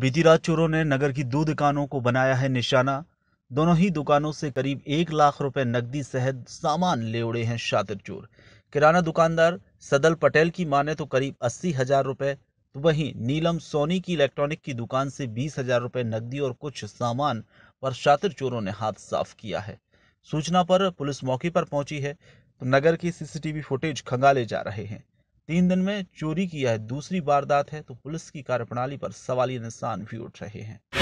बीती रात चोरों ने नगर की दो दुकानों को बनाया है निशाना दोनों ही दुकानों से करीब एक लाख रुपए नकदी सहित सामान ले उड़े हैं शातिर चोर किराना दुकानदार सदल पटेल की माने तो करीब अस्सी हजार रुपए तो वहीं नीलम सोनी की इलेक्ट्रॉनिक की दुकान से बीस हजार रुपए नकदी और कुछ सामान पर शातिर चोरों ने हाथ साफ किया है सूचना पर पुलिस मौके पर पहुंची है तो नगर की सीसीटीवी फुटेज खंगाले जा रहे हैं तीन दिन में चोरी किया है दूसरी वारदात है तो पुलिस की कार्यप्रणाली पर सवालिया निशान भी उठ रहे हैं